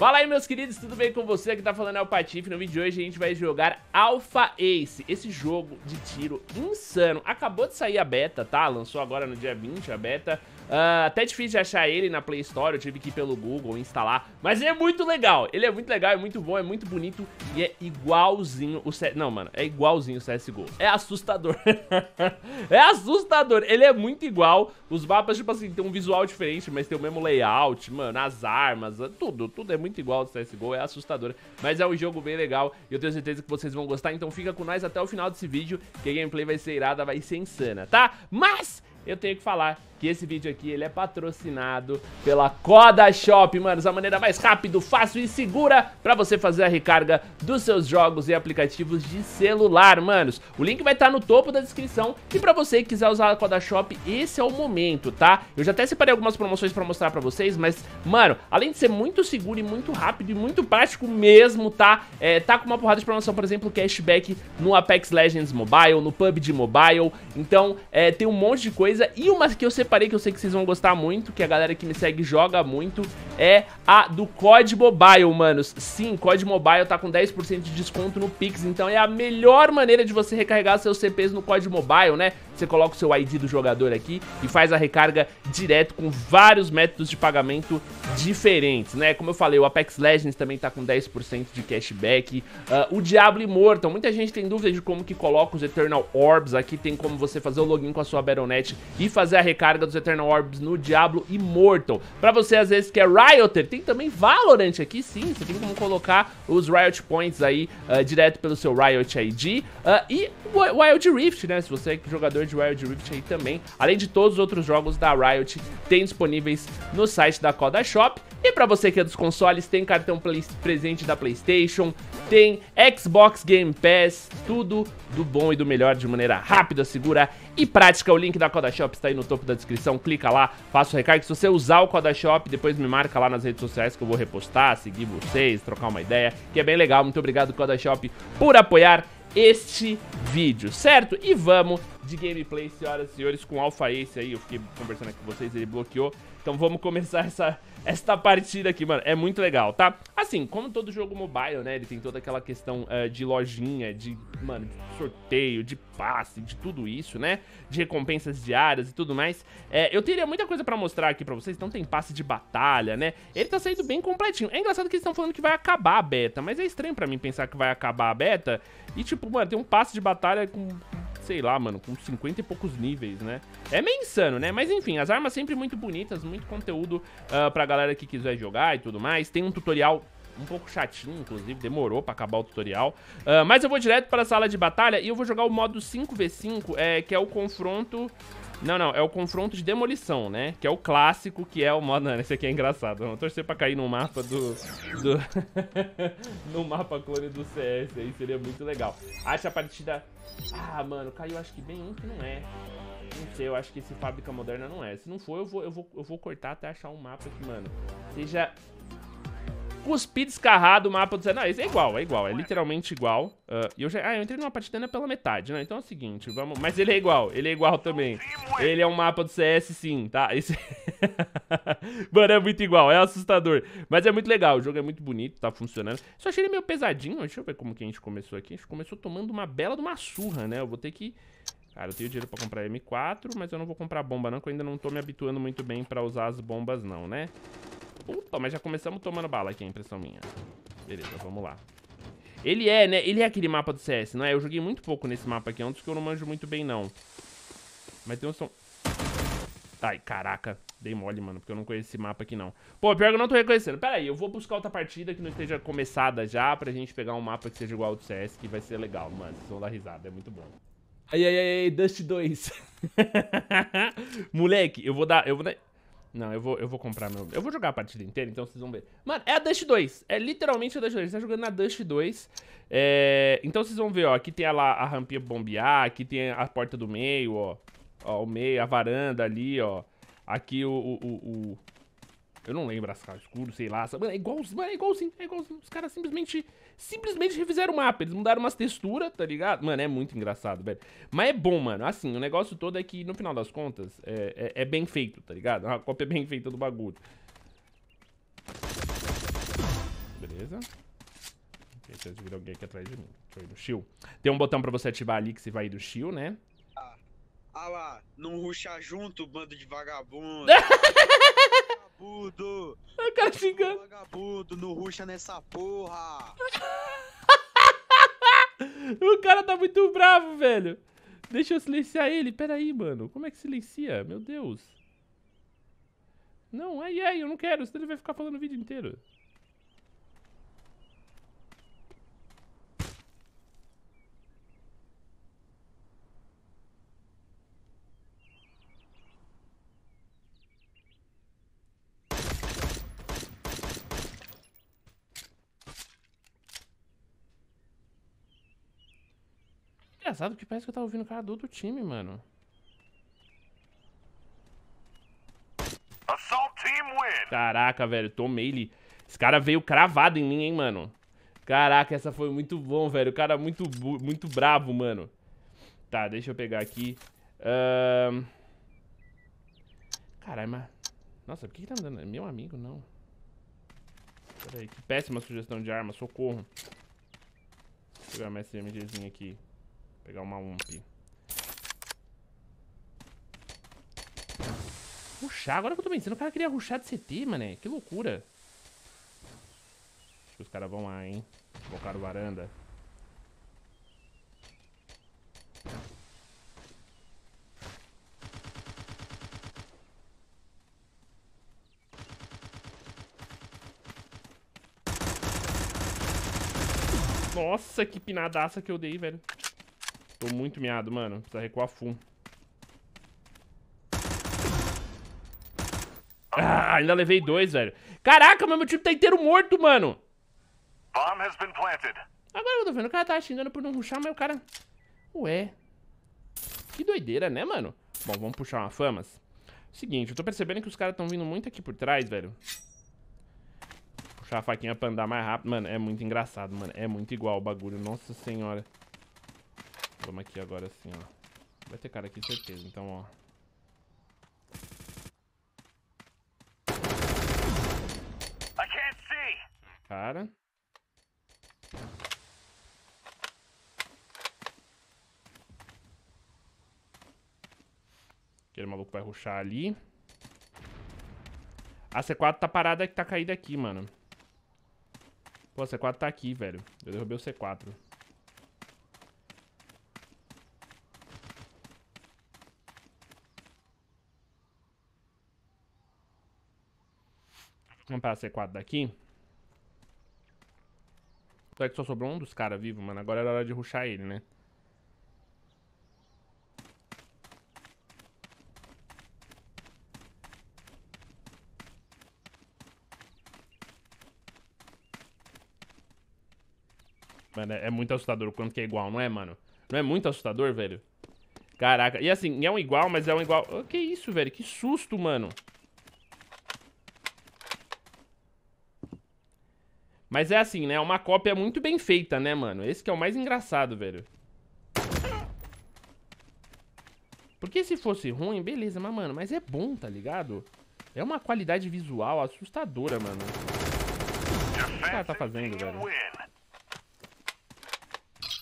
Fala aí, meus queridos, tudo bem com você? Aqui tá falando é o Patife. No vídeo de hoje a gente vai jogar Alpha Ace, esse jogo de tiro insano. Acabou de sair a beta, tá? Lançou agora no dia 20 a beta. Uh, até difícil de achar ele na Play Store, eu tive que ir pelo Google instalar. Mas é muito legal, ele é muito legal, é muito bom, é muito bonito e é igualzinho o CS... Não, mano, é igualzinho o CSGO. É assustador. é assustador, ele é muito igual. Os mapas, tipo assim, tem um visual diferente, mas tem o mesmo layout, mano, as armas, tudo, tudo é muito muito igual ao do CSGO, é assustador, mas é um jogo bem legal e eu tenho certeza que vocês vão gostar, então fica com nós até o final desse vídeo, que a gameplay vai ser irada, vai ser insana, tá? Mas eu tenho que falar que esse vídeo aqui ele é patrocinado pela Coda Shop, manos, a maneira mais rápida, fácil e segura para você fazer a recarga dos seus jogos e aplicativos de celular, manos. O link vai estar tá no topo da descrição e para você que quiser usar a Coda Shop, esse é o momento, tá? Eu já até separei algumas promoções para mostrar para vocês, mas, mano, além de ser muito seguro e muito rápido e muito prático mesmo, tá? É, tá com uma porrada de promoção, por exemplo, cashback no Apex Legends Mobile, no PUBG Mobile, então é, tem um monte de coisa e uma que eu separei separei que eu sei que vocês vão gostar muito, que a galera que me segue joga muito, é a do COD Mobile, manos. Sim, COD Mobile tá com 10% de desconto no Pix, então é a melhor maneira de você recarregar seus CPs no COD Mobile, né? Você coloca o seu ID do jogador aqui e faz a recarga direto com vários métodos de pagamento diferentes, né? Como eu falei, o Apex Legends também tá com 10% de cashback, uh, o Diablo Immortal, muita gente tem dúvida de como que coloca os Eternal Orbs, aqui tem como você fazer o login com a sua Battle.net e fazer a recarga dos Eternal Orbs no Diablo Immortal. Pra você, às vezes, que é Rioter, tem também Valorant aqui, sim. Você tem como colocar os Riot Points aí uh, direto pelo seu Riot ID. Uh, ah, e Wild Rift, né? Se você é jogador de Wild Rift aí também. Além de todos os outros jogos da Riot, tem disponíveis no site da Coda Shop. E pra você que é dos consoles, tem cartão play, presente da PlayStation, tem Xbox Game Pass, tudo do bom e do melhor de maneira rápida, segura e prática. O link da Coda está aí no topo da descrição, clica lá, faça o recargo. Se você usar o Coda depois me marca lá nas redes sociais que eu vou repostar, seguir vocês, trocar uma ideia, que é bem legal. Muito obrigado, Coda por apoiar este vídeo, certo? E vamos de gameplay, senhoras e senhores, com Alpha Ace aí, eu fiquei conversando aqui com vocês, ele bloqueou então vamos começar essa, esta partida aqui, mano. É muito legal, tá? Assim, como todo jogo mobile, né? Ele tem toda aquela questão uh, de lojinha, de, mano, de sorteio, de passe, de tudo isso, né? De recompensas diárias e tudo mais. É, eu teria muita coisa pra mostrar aqui pra vocês. Então tem passe de batalha, né? Ele tá saindo bem completinho. É engraçado que eles estão falando que vai acabar a beta, mas é estranho pra mim pensar que vai acabar a beta. E, tipo, mano, tem um passe de batalha com sei lá, mano, com 50 e poucos níveis, né? É meio insano, né? Mas enfim, as armas sempre muito bonitas, muito conteúdo uh, pra galera que quiser jogar e tudo mais. Tem um tutorial um pouco chatinho, inclusive, demorou pra acabar o tutorial. Uh, mas eu vou direto para a sala de batalha e eu vou jogar o modo 5v5, é, que é o confronto não, não, é o confronto de demolição, né? Que é o clássico, que é o modo... Não, esse aqui é engraçado. Vamos torcer pra cair no mapa do... do... no mapa clone do CS aí, seria muito legal. Acho a partida... Ah, mano, caiu acho que bem um que não é. Não sei, eu acho que esse Fábrica Moderna não é. Se não for, eu vou, eu vou, eu vou cortar até achar um mapa que, mano, seja Cuspi descarrado o mapa do CS Não, isso é igual, é igual, é literalmente igual. Uh, e eu já... Ah, eu entrei numa partida pela metade, né? Então é o seguinte, vamos... Mas ele é igual, ele é igual também. Ele é um mapa do CS, sim, tá? Isso... Mano, é muito igual, é assustador. Mas é muito legal, o jogo é muito bonito, tá funcionando. Só achei ele meio pesadinho. Deixa eu ver como que a gente começou aqui. A gente começou tomando uma bela de uma surra, né? Eu vou ter que... Cara, eu tenho dinheiro pra comprar M4, mas eu não vou comprar bomba não, que eu ainda não tô me habituando muito bem pra usar as bombas não, né? Puta, mas já começamos tomando bala aqui, a é impressão minha. Beleza, vamos lá. Ele é, né? Ele é aquele mapa do CS, não é? Eu joguei muito pouco nesse mapa aqui. É um dos que eu não manjo muito bem, não. Mas tem um som... Ai, caraca. Dei mole, mano, porque eu não conheço esse mapa aqui, não. Pô, pior que eu não tô reconhecendo. Pera aí, eu vou buscar outra partida que não esteja começada já pra gente pegar um mapa que seja igual ao do CS, que vai ser legal, mano. Vocês vão dar risada, é muito bom. Ai, ai, ai, Dust 2. Moleque, eu vou dar... Eu vou dar... Não, eu vou, eu vou comprar meu... Eu vou jogar a partida inteira, então vocês vão ver. Mano, é a Dust 2. É literalmente a Dust 2. Você tá jogando na Dust 2. É... Então vocês vão ver, ó. Aqui tem a, lá, a rampinha bombear. Aqui tem a porta do meio, ó. Ó, o meio, a varanda ali, ó. Aqui o, o, o, o eu não lembro as caras escuro, sei lá. Mano, é igualzinho, mano, é igualzinho, é igualzinho. Os caras simplesmente, simplesmente refizeram o mapa. Eles mudaram umas texturas, tá ligado? Mano, é muito engraçado, velho. Mas é bom, mano. Assim, o negócio todo é que, no final das contas, é, é, é bem feito, tá ligado? A cópia é bem feita do bagulho. Beleza. Vocês viram alguém aqui atrás de mim. Deixa eu ir no shield. Tem um botão pra você ativar ali que você vai ir do shield, né? Ah, ah lá, não ruxar junto, bando de vagabundo. vagabundo! O cara xingando. Vagabundo, não ruxa nessa porra! o cara tá muito bravo, velho. Deixa eu silenciar ele. Pera aí, mano. Como é que silencia? Meu Deus. Não, ai, ai, eu não quero. Senão ele vai ficar falando o vídeo inteiro. engraçado que parece que eu tava ouvindo o cara do outro time, mano. Caraca, velho, tomei ele. Esse cara veio cravado em mim, hein, mano. Caraca, essa foi muito bom, velho. O cara muito, muito bravo, mano. Tá, deixa eu pegar aqui. Um... Caralho, mas... Nossa, por que, que tá andando? É Meu amigo, não. Peraí, que péssima sugestão de arma, socorro. Vou pegar uma SMGzinha aqui. Pegar uma ump. Ruxar, agora que eu tô pensando, o cara queria ruxar de CT, mané. Que loucura. Acho que os caras vão lá, hein. Colocaram varanda. Nossa, que pinadaça que eu dei, velho. Tô muito miado, mano. Precisa recuar full. Ah, ainda levei dois, velho. Caraca, meu meu time tá inteiro morto, mano. Agora eu tô vendo o cara tá xingando por não ruxar, mas o cara... Ué. Que doideira, né, mano? Bom, vamos puxar uma famas. Seguinte, eu tô percebendo que os caras estão vindo muito aqui por trás, velho. Puxar a faquinha pra andar mais rápido. Mano, é muito engraçado, mano. É muito igual o bagulho. Nossa senhora. Vamos aqui agora assim, ó. Vai ter cara aqui, certeza. Então, ó. Cara. Aquele maluco vai ruxar ali. A C4 tá parada que tá caída aqui, mano. Pô, a C4 tá aqui, velho. Eu derrubei o C4. Vamos pegar a C4 daqui. Só que só sobrou um dos caras vivo, mano. Agora era hora de ruxar ele, né? Mano, é muito assustador o quanto que é igual, não é, mano? Não é muito assustador, velho? Caraca. E assim, é um igual, mas é um igual... Oh, que isso, velho? Que susto, mano. Mas é assim, né? uma cópia muito bem feita, né, mano? Esse que é o mais engraçado, velho. Porque se fosse ruim, beleza, mas, mano, mas é bom, tá ligado? É uma qualidade visual assustadora, mano. O que cara tá fazendo, velho?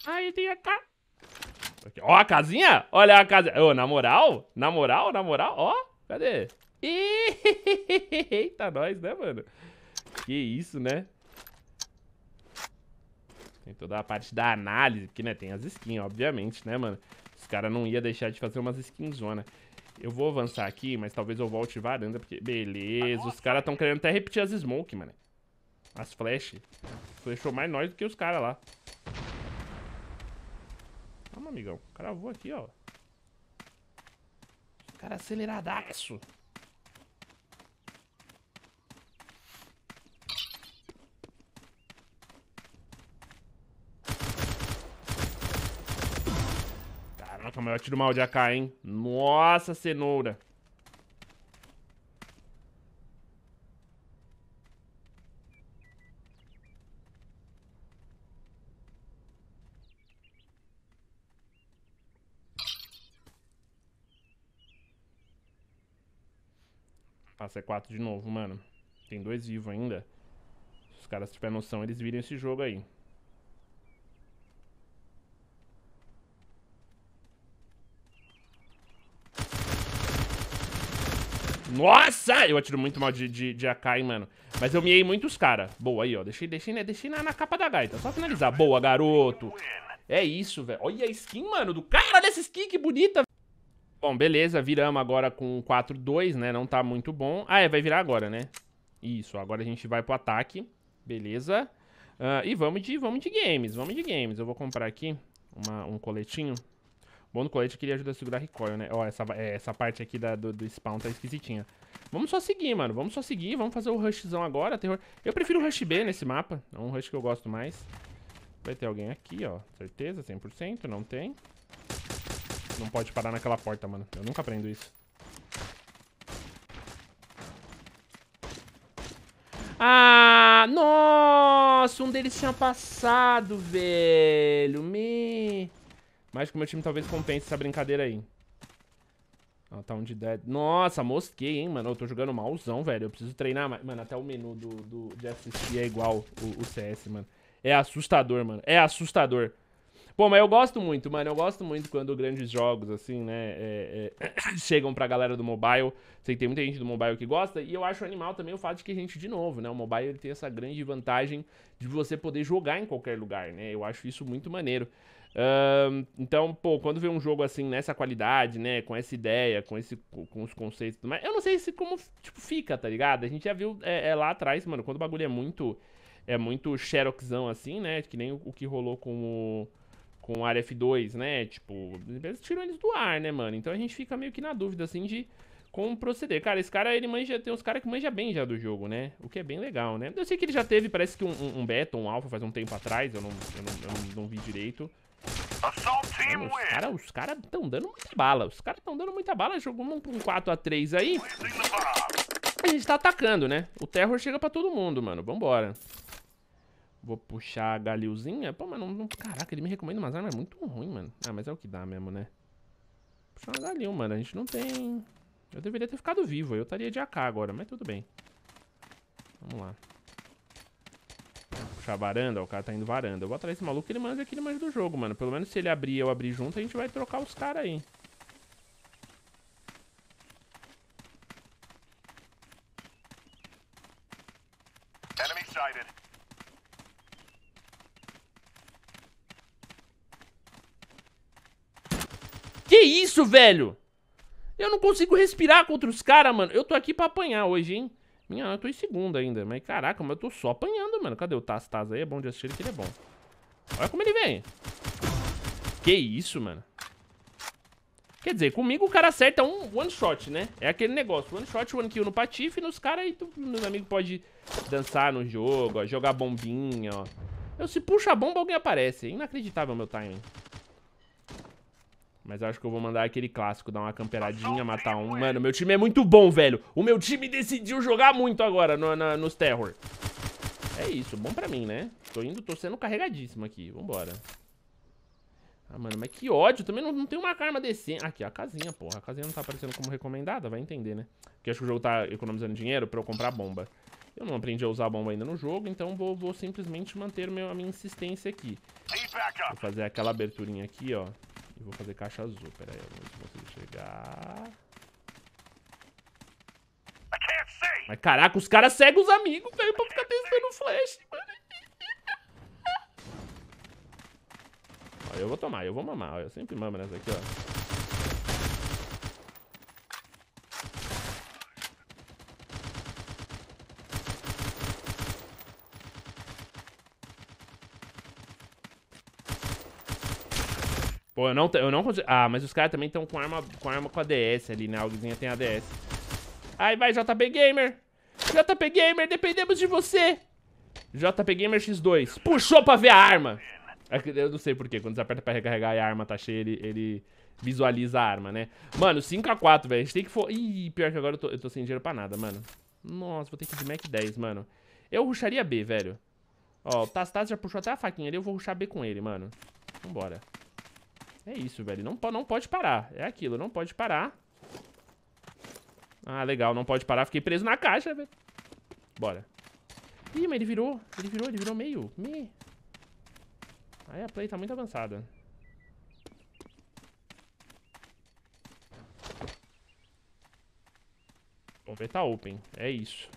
Aí tem a ca... Ó a casinha! Olha a casinha! Ô, na moral, na moral, na moral, ó, cadê? Eita, nós, né, mano? Que isso, né? Tem toda a parte da análise, porque, né, tem as skins, obviamente, né, mano? Os caras não ia deixar de fazer umas skinzona. Eu vou avançar aqui, mas talvez eu volte varanda, porque... Beleza, os caras estão é. querendo até repetir as smoke, mano. As flash. Flechou mais nós do que os caras lá. Calma, amigão. O cara voou aqui, ó. Os caras aceleradaço. mas eu tiro mal de AK, hein? Nossa, cenoura. Passa C4 de novo, mano. Tem dois vivos ainda. Se os caras tiverem noção, eles viram esse jogo aí. Nossa! Eu atiro muito mal de, de, de AK, hein, mano. Mas eu miei muitos caras. Boa, aí, ó. Deixei, deixei, né? deixei na, na capa da gaita. Só finalizar. Boa, garoto. É isso, velho. Olha a skin, mano, do cara. dessa skin, que bonita. Bom, beleza. Viramos agora com 4-2, né? Não tá muito bom. Ah, é. Vai virar agora, né? Isso. Agora a gente vai pro ataque. Beleza. Uh, e vamos de, vamos de games. Vamos de games. Eu vou comprar aqui uma, um coletinho. Bom no colete, eu queria ajudar a segurar recoil, né? Ó, essa, é, essa parte aqui da, do, do, spawn tá esquisitinha. Vamos só seguir, mano. Vamos só seguir. Vamos fazer o rushzão agora. Terror... Eu prefiro o rush B nesse mapa. É um rush que eu gosto mais. Vai ter alguém aqui, ó. Certeza, 100%. Não tem. Não pode parar naquela porta, mano. Eu nunca aprendo isso. Ah, nossa, um deles tinha passado, velho. Me... Mas que o meu time talvez compense essa brincadeira aí. Ó, tá um de dead. Nossa, mosquei, hein, mano. Eu tô jogando malzão, velho. Eu preciso treinar mais. Mano, até o menu do, do, de assistir é igual o, o CS, mano. É assustador, mano. É assustador. Pô, mas eu gosto muito, mano. Eu gosto muito quando grandes jogos, assim, né, é, é, chegam pra galera do mobile. Sei que tem muita gente do mobile que gosta. E eu acho animal também o fato de que a gente, de novo, né, o mobile ele tem essa grande vantagem de você poder jogar em qualquer lugar, né? Eu acho isso muito maneiro então, pô, quando vê um jogo assim, nessa qualidade, né? Com essa ideia, com, esse, com os conceitos. mais, eu não sei se como tipo, fica, tá ligado? A gente já viu é, é lá atrás, mano, quando o bagulho é muito. É muito xeroxão assim, né? Que nem o, o que rolou com o. Com o Área 2 né? Tipo, eles tiram eles do ar, né, mano? Então a gente fica meio que na dúvida, assim, de como proceder. Cara, esse cara, ele manja, tem uns caras que manja bem já do jogo, né? O que é bem legal, né? Eu sei que ele já teve, parece que um, um, beta, um alpha faz um tempo atrás, eu não, eu não, eu não, não vi direito. Os caras os cara estão dando muita bala. Os caras estão dando muita bala. Jogou um, um 4x3 aí. A gente tá atacando, né? O terror chega pra todo mundo, mano. Vambora. Vou puxar a galilzinha. Pô, mas não, não... Caraca, ele me recomenda umas armas muito ruim, mano. Ah, mas é o que dá mesmo, né? Puxar uma galil, mano. A gente não tem... Eu deveria ter ficado vivo. Eu estaria de AK agora, mas tudo bem. Vamos lá a varanda, o cara tá indo varanda. Eu vou atrás desse maluco, ele manja aqui, ele manja do jogo, mano. Pelo menos se ele abrir e eu abrir junto, a gente vai trocar os caras aí. Que isso, velho? Eu não consigo respirar contra os caras, mano. Eu tô aqui pra apanhar hoje, hein? Minha, eu tô em segunda ainda. Mas caraca, mas eu tô só apanhando mano. Cadê o Taz? Taz aí é bom de assistir ele, que ele é bom. Olha como ele vem. Que isso, mano. Quer dizer, comigo o cara acerta um one shot, né? É aquele negócio, one shot, one kill no patife, nos caras aí tu, meus amigos pode dançar no jogo, ó, jogar bombinha, ó. Eu, se puxa a bomba, alguém aparece. É inacreditável meu timing. Mas acho que eu vou mandar aquele clássico, dar uma camperadinha, matar um. Mano, meu time é muito bom, velho. O meu time decidiu jogar muito agora no, no, nos Terror. É isso, bom pra mim, né? Tô indo, tô sendo carregadíssimo aqui. Vambora. Ah, mano, mas que ódio. Também não, não tem uma arma decente. Aqui, a casinha, porra. A casinha não tá aparecendo como recomendada, vai entender, né? Porque acho que o jogo tá economizando dinheiro pra eu comprar bomba. Eu não aprendi a usar bomba ainda no jogo, então vou, vou simplesmente manter meu, a minha insistência aqui. Vou fazer aquela aberturinha aqui, ó. E vou fazer caixa azul. Pera aí, eu não consigo chegar... Mas caraca, os caras seguem os amigos, velho, pra ficar testando flash, mano. Ó, eu vou tomar, eu vou mamar. Ó, eu sempre mamo nessa aqui, ó. Pô, eu não, eu não consigo... Ah, mas os caras também estão com arma, com arma com ADS ali, né? Alguzinha tem ADS. Aí vai, JP Gamer. JP Gamer, dependemos de você. JP Gamer X2. Puxou pra ver a arma. É eu não sei porquê, quando você aperta pra recarregar e a arma tá cheia, ele, ele visualiza a arma, né? Mano, 5x4, velho. A gente tem que... For... Ih, pior que agora eu tô, eu tô sem dinheiro pra nada, mano. Nossa, vou ter que ir de Mac 10, mano. Eu ruxaria B, velho. Ó, o Tastas já puxou até a faquinha ali, eu vou ruxar B com ele, mano. Vambora. É isso, velho. Não, não pode parar. É aquilo, não pode parar. Ah, legal, não pode parar. Fiquei preso na caixa, velho. Bora. Ih, mas ele virou. Ele virou, ele virou meio. Me. Aí a play tá muito avançada. Bom, beta open. É isso.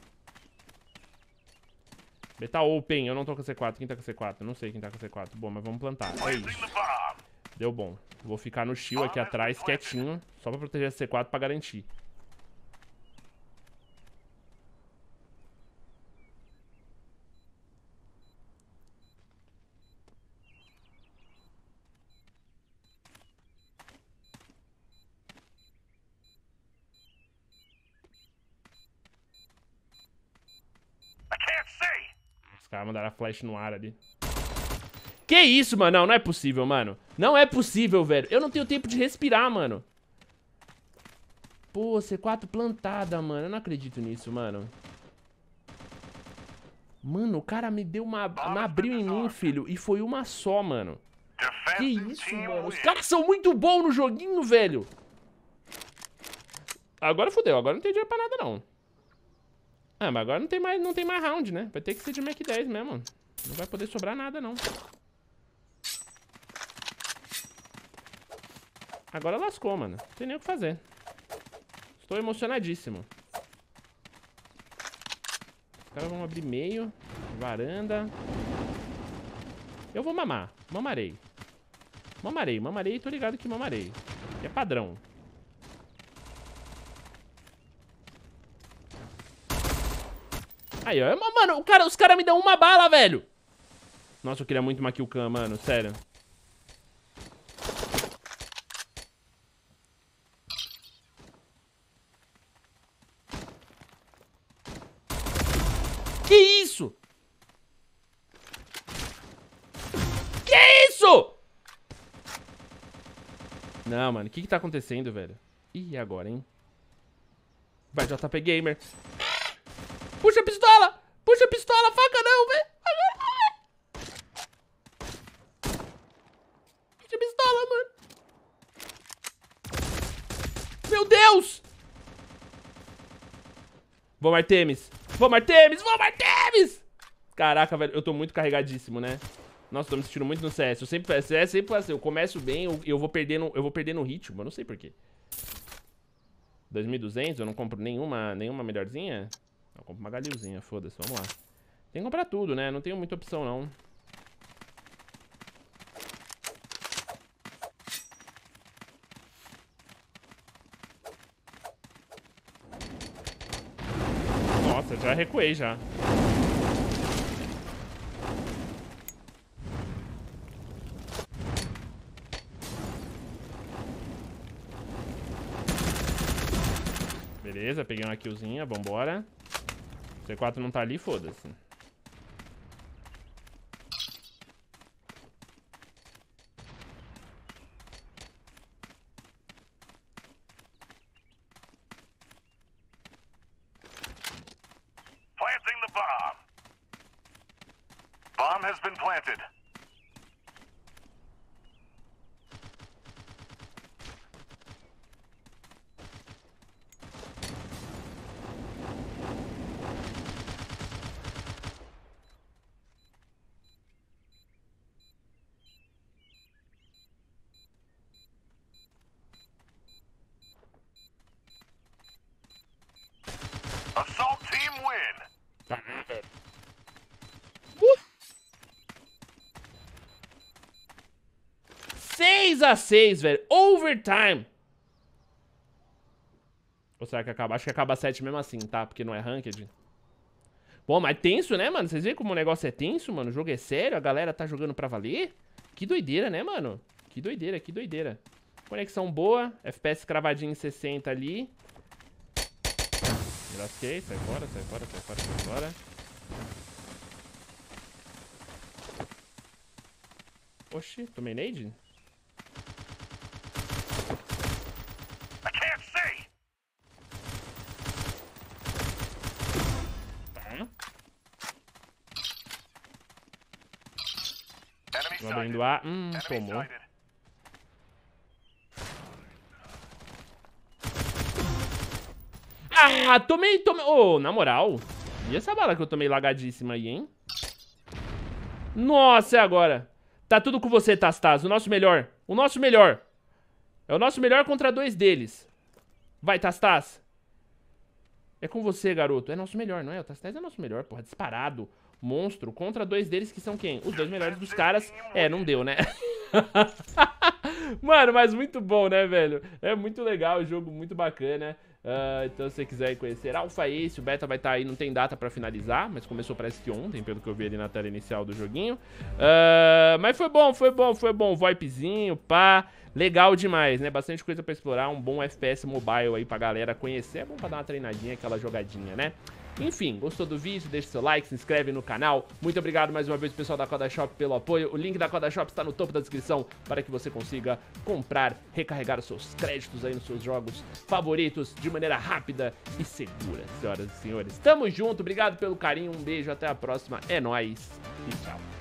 Beta open. Eu não tô com C4. Quem tá com C4? Não sei quem tá com C4. Bom, mas vamos plantar. É isso. Deu bom. Vou ficar no shield aqui atrás, quietinho. Só pra proteger a C4 pra garantir. flash no ar ali. Que isso, mano? Não, não é possível, mano. Não é possível, velho. Eu não tenho tempo de respirar, mano. Pô, C4 plantada, mano. Eu não acredito nisso, mano. Mano, o cara me deu uma... abriu em mim, filho. E foi uma só, mano. Que isso, mano. Os caras são muito bons no joguinho, velho. Agora fodeu. Agora não tem dinheiro pra nada, não. Ah, mas agora não tem mais, não tem mais round, né? Vai ter que ser de Mac 10 mesmo. Não vai poder sobrar nada, não. Agora lascou, mano. Não tem nem o que fazer. Estou emocionadíssimo. Os caras vão abrir meio. Varanda. Eu vou mamar. Mamarei. Mamarei, mamarei. Tô ligado que mamarei. É padrão. Aí, ó. É, mano, o cara, os caras me dão uma bala, velho. Nossa, eu queria muito uma killcam, mano. Sério. Que isso? Que isso? Não, mano. O que que tá acontecendo, velho? Ih, agora, hein? Vai, JP Gamer. Puxa a pistola! Puxa a pistola! Faca não, velho! Puxa a pistola, mano! Meu Deus! Vou Artemis! vou Artemis! vou Artemis! Caraca, velho, eu tô muito carregadíssimo, né? Nossa, tô me sentindo muito no CS. Eu sempre, CS sempre assim, eu começo bem, eu, eu vou perdendo, eu vou perdendo o ritmo, eu não sei porquê. 2200, eu não compro nenhuma, nenhuma melhorzinha? Eu compro uma galilzinha, foda-se, vamos lá. Tem que comprar tudo, né? Não tenho muita opção, não. Nossa, já recuei, já. Beleza, peguei uma killzinha, vambora. C4 não tá ali, foda-se. Planting the bomb. Bomb has been planted. 6 a 6 velho. Overtime. Ou será que acaba? Acho que acaba 7 mesmo assim, tá? Porque não é ranked. Bom, mas tenso, né, mano? Vocês veem como o negócio é tenso, mano? O jogo é sério, a galera tá jogando pra valer. Que doideira, né, mano? Que doideira, que doideira. Conexão boa, FPS cravadinho em 60 ali. Engrasquei, sai fora, sai fora, sai fora, sai fora. Oxi, tomei nade? tô indo A. Hum, tomou. Ah, tomei, tomei. Ô, oh, na moral. E essa bala que eu tomei lagadíssima aí, hein? Nossa, é agora. Tá tudo com você, Tastaz. O nosso melhor. O nosso melhor. É o nosso melhor contra dois deles. Vai, Tastaz. É com você, garoto. É nosso melhor, não é? O Tastaz é nosso melhor, porra. Disparado monstro contra dois deles que são quem? Os dois melhores dos caras. É, não deu, né? Mano, mas muito bom, né, velho? É muito legal, o jogo muito bacana. Uh, então, se você quiser conhecer Alpha Ace, o beta vai estar tá aí, não tem data pra finalizar, mas começou parece que ontem, pelo que eu vi ali na tela inicial do joguinho. Uh, mas foi bom, foi bom, foi bom. voipzinho pá, legal demais, né? Bastante coisa pra explorar, um bom FPS mobile aí pra galera conhecer. É bom pra dar uma treinadinha, aquela jogadinha, né? Enfim, gostou do vídeo? Deixe seu like, se inscreve no canal. Muito obrigado mais uma vez, pessoal da Coda Shop, pelo apoio. O link da Coda Shop está no topo da descrição para que você consiga comprar, recarregar os seus créditos aí nos seus jogos favoritos de maneira rápida e segura, senhoras e senhores. Tamo junto, obrigado pelo carinho, um beijo, até a próxima. É nóis e tchau.